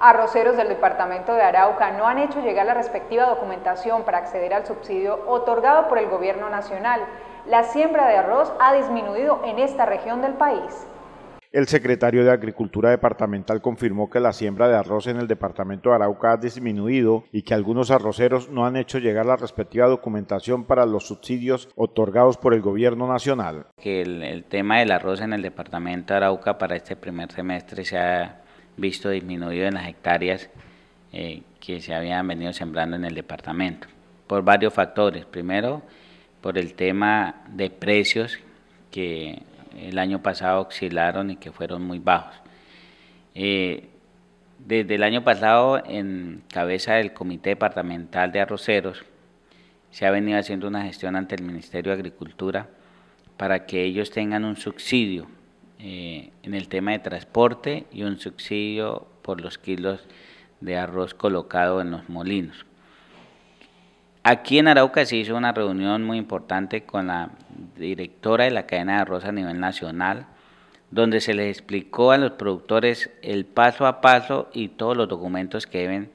Arroceros del departamento de Arauca no han hecho llegar la respectiva documentación para acceder al subsidio otorgado por el gobierno nacional. La siembra de arroz ha disminuido en esta región del país. El secretario de Agricultura Departamental confirmó que la siembra de arroz en el departamento de Arauca ha disminuido y que algunos arroceros no han hecho llegar la respectiva documentación para los subsidios otorgados por el gobierno nacional. Que el, tema del arroz en el departamento de Arauca para este primer semestre se visto disminuido en las hectáreas eh, que se habían venido sembrando en el departamento, por varios factores. Primero, por el tema de precios que el año pasado oscilaron y que fueron muy bajos. Eh, desde el año pasado, en cabeza del Comité Departamental de Arroceros, se ha venido haciendo una gestión ante el Ministerio de Agricultura para que ellos tengan un subsidio eh, en el tema de transporte y un subsidio por los kilos de arroz colocado en los molinos. Aquí en Arauca se hizo una reunión muy importante con la directora de la cadena de arroz a nivel nacional, donde se les explicó a los productores el paso a paso y todos los documentos que deben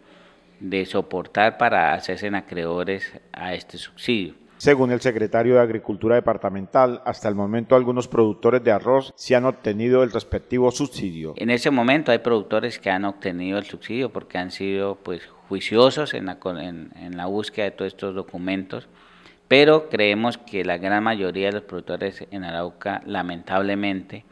de soportar para hacerse acreedores a este subsidio. Según el secretario de Agricultura Departamental, hasta el momento algunos productores de arroz se han obtenido el respectivo subsidio. En ese momento hay productores que han obtenido el subsidio porque han sido pues, juiciosos en la, búsqueda de todos estos documentos pero creemos que la gran mayoría de los productores en Arauca lamentablemente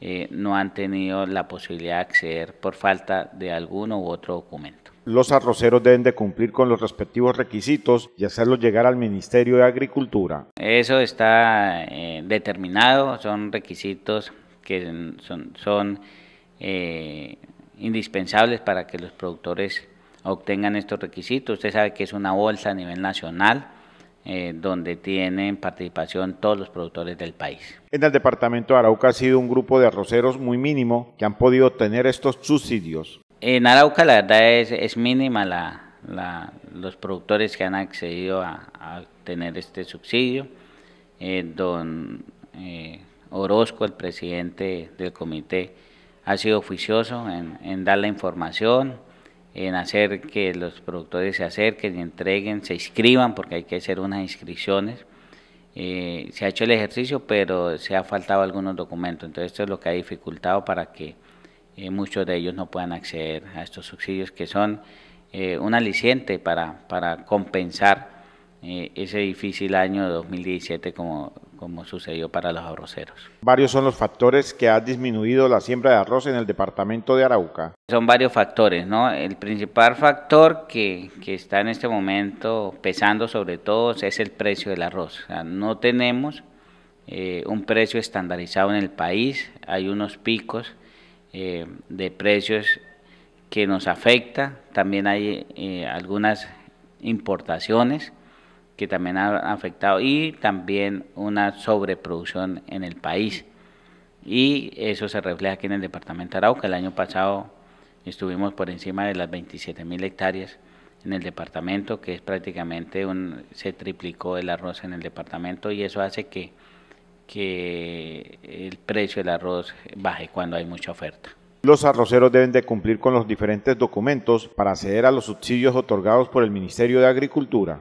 eh, no han tenido la posibilidad de acceder por falta de alguno u otro documento los arroceros deben de cumplir con los respectivos requisitos y hacerlos llegar al Ministerio de Agricultura. Eso está eh, determinado, son requisitos que son, eh, indispensables para que los productores obtengan estos requisitos. Usted sabe que es una bolsa a nivel nacional. Eh, donde tienen participación todos los productores del país. En el departamento de Arauca ha sido un grupo de arroceros muy mínimo que han podido obtener estos subsidios. En Arauca la verdad es, mínima la, los productores que han accedido a, tener este subsidio. Eh, don eh, Orozco, el presidente del comité, ha sido oficioso en, dar la información, en hacer que los productores se acerquen, se entreguen, se inscriban, porque hay que hacer unas inscripciones. Eh, se ha hecho el ejercicio, pero se ha faltado algunos documentos. Entonces, esto es lo que ha dificultado para que eh, muchos de ellos no puedan acceder a estos subsidios que son eh, un aliciente para, compensar eh, ese difícil año 2017 como, como sucedió para los arroceros. Varios son los factores que han disminuido la siembra de arroz en el departamento de Arauca. Son varios factores, ¿no? El principal factor que, está en este momento pesando sobre todos es el precio del arroz. no tenemos un precio estandarizado en el país, hay unos picos eh, de precios que nos afecta. También hay eh, algunas importaciones que también han afectado y también una sobreproducción en el país. Y eso se refleja aquí en el departamento de Arauca. El año pasado estuvimos por encima de las 27 mil hectáreas en el departamento, que es prácticamente un, se triplicó el arroz en el departamento y eso hace que que el precio del arroz baje cuando hay mucha oferta. Los arroceros deben de cumplir con los diferentes documentos para acceder a los subsidios otorgados por el Ministerio de Agricultura.